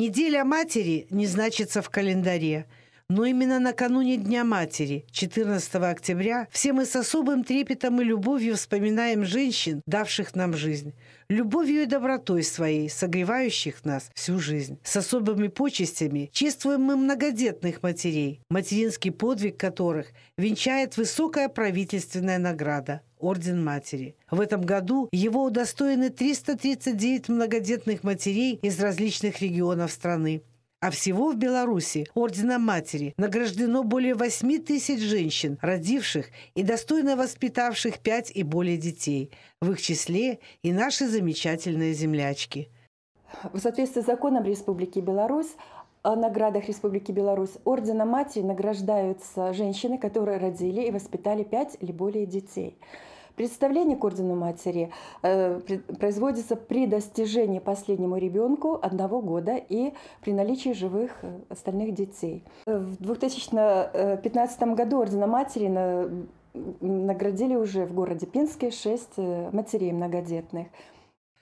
Неделя матери не значится в календаре – но именно накануне Дня матери, 14 октября, все мы с особым трепетом и любовью вспоминаем женщин, давших нам жизнь. Любовью и добротой своей, согревающих нас всю жизнь. С особыми почестями чествуем мы многодетных матерей, материнский подвиг которых венчает высокая правительственная награда – Орден Матери. В этом году его удостоены 339 многодетных матерей из различных регионов страны. А всего в Беларуси Орденом Матери награждено более 8 тысяч женщин, родивших и достойно воспитавших 5 и более детей, в их числе и наши замечательные землячки. В соответствии с законом Республики Беларусь о наградах Республики Беларусь Ордена Матери награждаются женщины, которые родили и воспитали 5 или более детей. Представление к ордену матери э, производится при достижении последнему ребенку одного года и при наличии живых э, остальных детей. Э, в 2015 году ордена матери наградили уже в городе Пинске шесть матерей многодетных.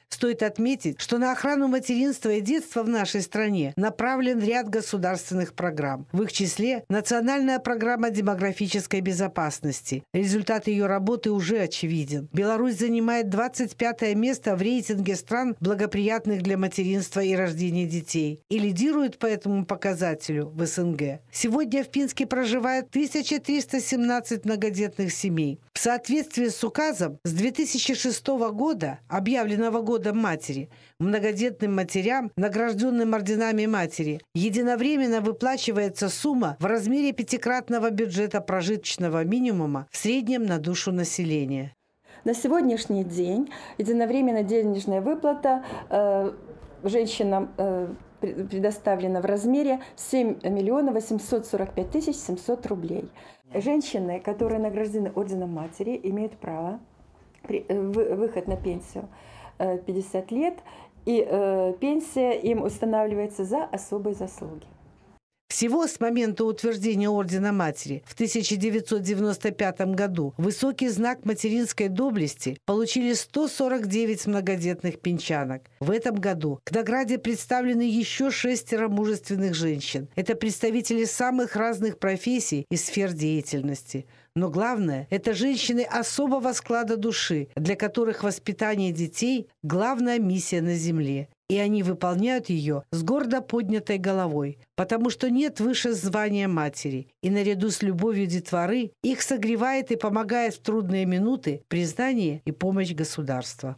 Стоит отметить, что на охрану материнства и детства в нашей стране направлен ряд государственных программ. В их числе национальная программа демографической безопасности. Результат ее работы уже очевиден. Беларусь занимает 25 место в рейтинге стран, благоприятных для материнства и рождения детей, и лидирует по этому показателю в СНГ. Сегодня в Пинске проживает 1317 многодетных семей. В соответствии с указом с 2006 года, объявленного года годом матери, многодетным матерям, награжденным орденами матери, единовременно выплачивается сумма в размере пятикратного бюджета прожиточного минимума в среднем на душу населения. На сегодняшний день единовременно денежная выплата э, женщинам э, предоставлено в размере 7 миллионов 845 тысяч 700 рублей. Женщины, которые награждены Орденом Матери, имеют право э, выход на пенсию 50 э, лет, и э, пенсия им устанавливается за особые заслуги. Всего с момента утверждения Ордена Матери в 1995 году высокий знак материнской доблести получили 149 многодетных пенчанок. В этом году к награде представлены еще шестеро мужественных женщин. Это представители самых разных профессий и сфер деятельности. Но главное – это женщины особого склада души, для которых воспитание детей – главная миссия на Земле и они выполняют ее с гордо поднятой головой, потому что нет выше звания матери, и наряду с любовью детворы их согревает и помогает в трудные минуты признание и помощь государства.